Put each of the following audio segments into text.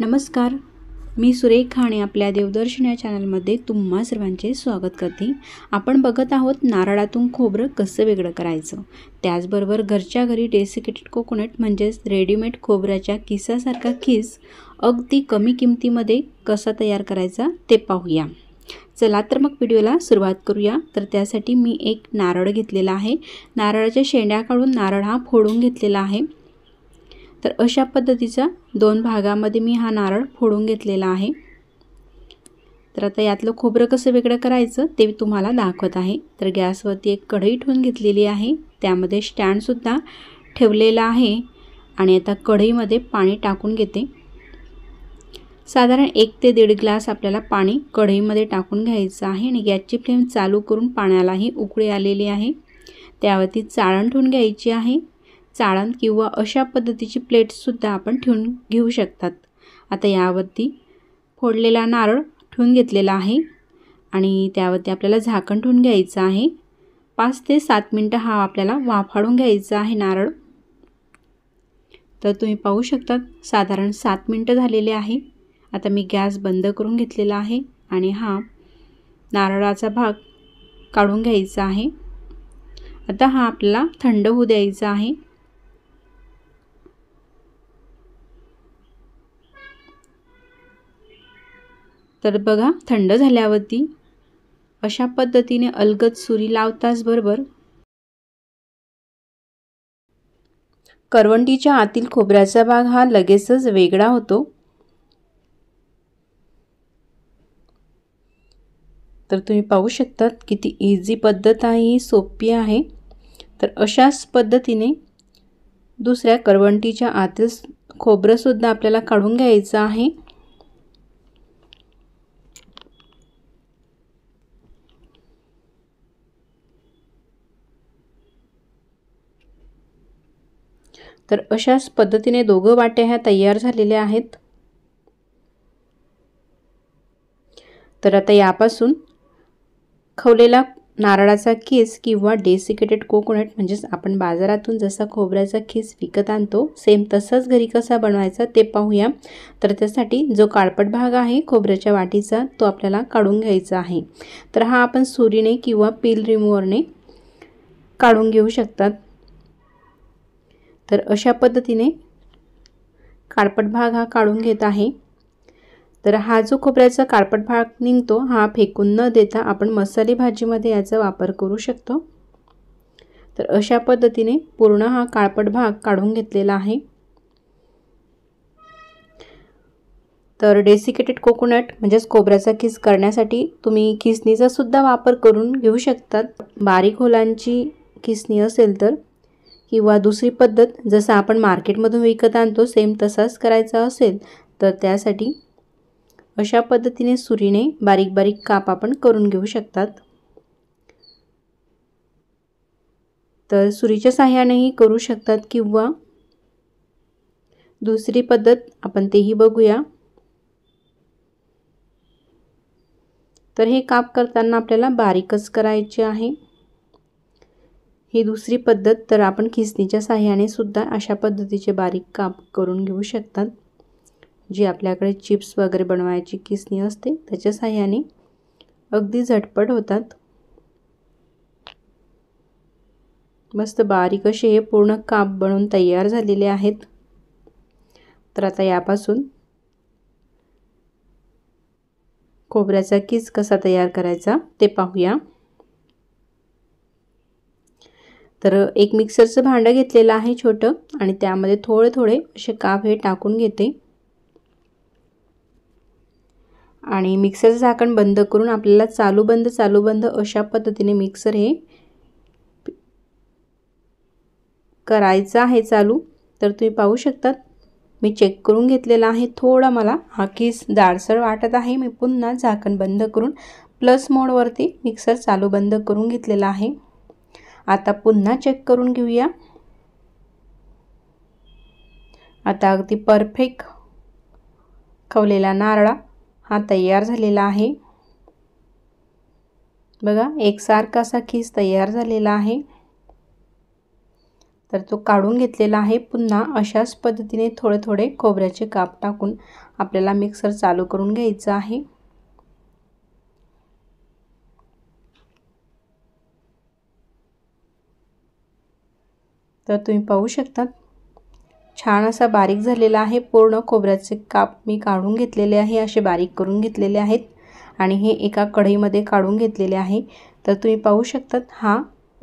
नमस्कार मी सुरेखा आणि आपल्या देवदर्शन या चॅनलमध्ये तुम्हा सर्वांचे स्वागत करते आपण बघत आहोत नारळातून खोबरं कसं वेगळं करायचं त्याचबरोबर घरच्या घरी डेसिकेटेड कोकोनट म्हणजेच रेडीमेड खोबऱ्याच्या किसासारखा किस अगदी कमी किमतीमध्ये कसा तयार करायचा ते पाहूया चला तर मग व्हिडिओला सुरुवात करूया तर त्यासाठी मी एक नारळ घेतलेला आहे नारळाच्या शेंड्या काढून नारळ हा फोडून घेतलेला आहे तर अशा पद्धतीचा दोन भागामध्ये मी हा नारळ फोडून घेतलेला आहे तर आता यातलं खोबरं कसं वेगळं करायचं ते मी तुम्हाला दाखवत आहे तर गॅसवरती एक कढई ठेवून घेतलेली आहे त्यामध्ये स्टँडसुद्धा ठेवलेला आहे आणि आता कढईमध्ये पाणी टाकून घेते साधारण एक ते दीड ग्लास आपल्याला पाणी कढईमध्ये टाकून घ्यायचं आहे आणि गॅसची फ्लेम चालू करून पाण्यालाही उकळी आलेली आहे त्यावरती चाळण ठेवून घ्यायची आहे चाळण किंवा अशा पद्धतीची प्लेट्ससुद्धा आपण ठेवून घेऊ शकतात आता यावरती फोडलेला नारळ ठेवून घेतलेला आहे आणि त्यावरती आपल्याला झाकण ठेवून घ्यायचं आहे पाच ते सात मिनटं हा आपल्याला वाफाडून घ्यायचा आहे नारळ तर तुम्ही पाहू शकतात साधारण सात मिनटं झालेले आहे आता मी गॅस बंद करून घेतलेला आहे आणि हा नारळाचा भाग काढून घ्यायचा आहे आता हा आपल्याला थंड होऊ द्यायचा आहे तर बघा थंड झाल्यावरती अशा पद्धतीने अलगद सुरी बरोबर करवंटीच्या आतील खोबऱ्याचा भाग हा लगेचच वेगळा होतो तर तुम्ही पाहू शकतात किती इझी पद्धत आहे ही सोपी आहे तर अशाच पद्धतीने दुसऱ्या करवंटीच्या आतच खोबरंसुद्धा आपल्याला काढून घ्यायचं आहे तर अशाच पद्धतीने दोघं वाट्या ह्या तयार झालेल्या आहेत तर आता यापासून खवलेला नारळाचा केस किंवा डेसिकेटेड कोकोनट म्हणजेच आपण बाजारातून जसा खोबऱ्याचा खीस विकत आणतो सेम तसाच घरी कसा बनवायचा ते पाहूया तर त्यासाठी जो काळपट भाग आहे खोबऱ्याच्या वाटीचा तो आपल्याला काढून घ्यायचा आहे तर हा आपण सुरीने किंवा पील रिमूवरने काढून घेऊ शकतात तर अशा पद्धतीने काळपट भाग हा काढून घेत आहे तर हा जो खोबऱ्याचा काळपट भाग निघतो हा फेकून न देता आपण मसाले भाजीमध्ये याचा वापर करू शकतो तर अशा पद्धतीने पूर्ण हा काळपट भाग काढून घेतलेला आहे तर डेसिकेटेड कोकोनट म्हणजेच खोबऱ्याचा किस करण्यासाठी तुम्ही खिसणीचासुद्धा वापर करून घेऊ शकतात बारीक होलांची किसणी असेल तर किंवा दुसरी पद्धत जसं आपण मार्केटमधून विकत आणतो सेम तसाच करायचा असेल तर त्यासाठी अशा पद्धतीने सुरीने बारीक बारीक काप आपण करून घेऊ शकतात तर सुरीच्या साह्यानेही करू शकतात किंवा दुसरी पद्धत आपण तेही बघूया तर हे काप करताना आपल्याला बारीकच करायचे आहे ही दुसरी पद्धत तर आपण खिसणीच्या साह्याने सुद्धा अशा पद्धतीचे बारीक काप करून घेऊ शकतात जी आपल्याकडे चिप्स वगैरे बनवायची किसणी असते त्याच्या साह्याने अगदी झटपट होतात मस्त बारीक असे हे पूर्ण काप बनवून तयार झालेले आहेत तर आता यापासून खोबऱ्याचा किस कसा तयार करायचा ते पाहूया तर एक मिक्सरचं भांडं घेतलेलं आहे छोटं आणि त्यामध्ये थोडे थोडे असे काप हे टाकून घेते आणि मिक्सरचं झाकण बंद करून आपल्याला चालू बंद चालू बंद अशा पद्धतीने मिक्सर हे करायचं आहे चालू तर तुम्ही पाहू शकतात मी चेक करून घेतलेला आहे थोडा मला हा किस जाडसर वाटत आहे मी पुन्हा झाकण बंद करून प्लस मोडवरती मिक्सर चालू बंद करून घेतलेला आहे आता पुन्हा चेक करून घेऊया आता अगदी परफेक्ट खवलेला नारळा हा तयार झालेला आहे बघा एकसारखा असा खीस तयार झालेला आहे तर तो काढून घेतलेला आहे पुन्हा अशाच पद्धतीने थोडे थोडे खोबऱ्याचे काप टाकून आपल्याला मिक्सर चालू करून घ्यायचा आहे तर तुम्ही पाहू शकता छान असा बारीक झालेला आहे पूर्ण खोबऱ्याचे काप मी काढून घेतलेले आहे असे बारीक करून घेतलेले आहेत आणि हे एका कढईमध्ये काढून घेतलेले आहे तर तुम्ही पाहू शकतात हा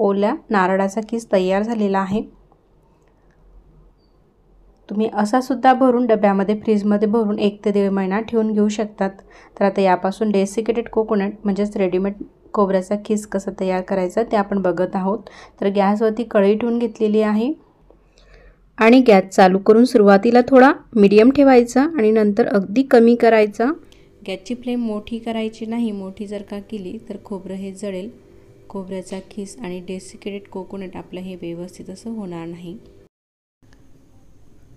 ओल्या नारळाचा किस तयार झालेला आहे तुम्ही असा सुद्धा भरून डब्यामध्ये फ्रीजमध्ये भरून एक ते दीड महिना ठेवून घेऊ शकतात तर आता यापासून डेसिकेटेड कोकोनट म्हणजेच रेडीमेड खोबऱ्याचा खीस कसा तयार करायचा ते आपण बघत आहोत तर गॅसवरती कढई ठेवून घेतलेली आहे आणि गॅस चालू करून सुरुवातीला थोडा मीडियम ठेवायचा आणि नंतर अगदी कमी करायचा गॅसची फ्लेम मोठी करायची नाही मोठी जर का केली तर खोबरं हे जळेल खोबऱ्याचा खीस आणि डेसिकेटेड कोकोनट आपलं हे व्यवस्थित असं होणार नाही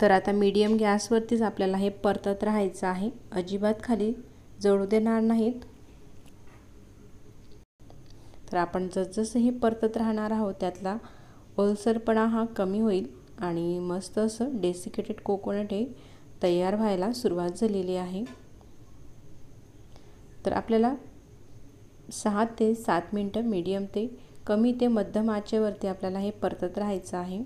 तर आता मीडियम गॅसवरतीच आपल्याला हे परतत राहायचं आहे अजिबात खाली जळू देणार नाहीत तर आपण जसजसं हे परतत राहणार आहोत त्यातला ओलसरपणा हा कमी होईल आणि मस्त असं डेसिकेटेड कोकोनट हे तयार व्हायला सुरुवात झालेली आहे तर आपल्याला सहा ते सात मिनटं मीडियम ते कमी ते मध्यम आचेवरती आपल्याला हे परतत राहायचं आहे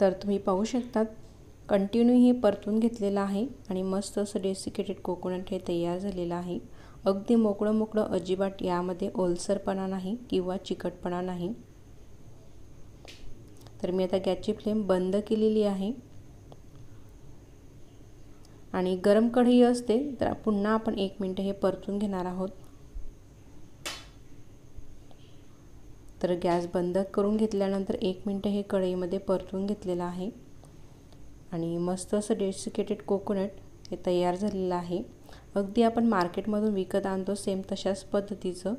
तर तुम्ही पाहू शकतात कंटिन्यू हे परतून घेतलेलं आहे आणि मस्त असं डेसिकेटेड कोकोनट हे तयार झालेलं आहे अगदी मोकळं मोकळं अजिबात यामध्ये ओलसरपणा नाही किंवा चिकटपणा नाही तर मी आता गॅसची फ्लेम बंद केलेली आहे आणि गरम कढई असते तर पुन्हा आपण एक मिनटं हे परतून घेणार आहोत तर गॅस बंद करून घेतल्यानंतर एक मिनटं हे कढईमध्ये परतून घेतलेलं आहे आणि मस्त असं डेसिकेटेड कोकोनट हे तयार झालेलं आहे अगदी आपण मार्केटमधून विकत आणतो सेम तशाच पद्धतीचं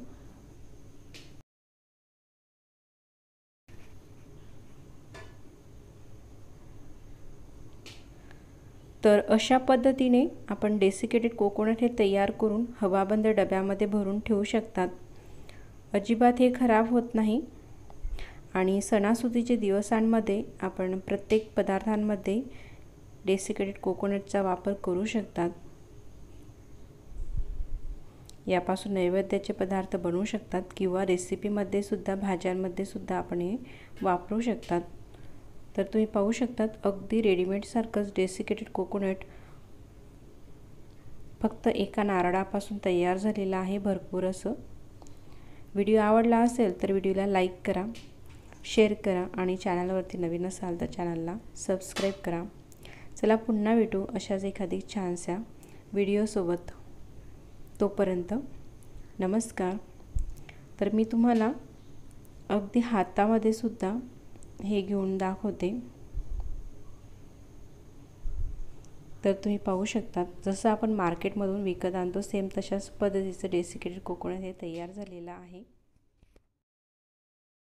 तर अशा पद्धतीने आपण डेसिकेटेड कोकोनट हे तयार करून हवाबंद डब्यामध्ये भरून ठेवू शकतात अजिबात हे खराब होत नाही आणि सणासुदीचे दिवसांमध्ये आपण प्रत्येक पदार्थांमध्ये डेसिकेटेड कोकोनटचा वापर करू शकतात यापासून नैवेद्याचे पदार्थ बनवू शकतात किंवा रेसिपीमध्ये सुद्धा भाज्यांमध्ये सुद्धा आपण हे वापरू शकतात तर तुम्ही पाहू शकतात अगदी रेडीमेडसारखंच डेसिकेटेड कोकोनट फक्त एका नारळापासून तयार झालेलं आहे भरपूर असं व्हिडिओ आवडला असेल तर व्हिडिओला लाईक करा शेअर करा आणि चॅनलवरती नवीन असाल तर चॅनलला सबस्क्राईब करा चला पुन्हा भेटू अशाच एखादी छानशा व्हिडिओसोबत तोपर्यंत नमस्कार तर मी तुम्हाला अगदी हातामध्ये सुद्धा हे घेऊन दाखवते तर तुम्ही पाहू शकता जसं आपण मार्केटमधून विकत आणतो सेम तशाच पद्धतीचं डेसिकेटेड कोकोनट हे तयार झालेलं आहे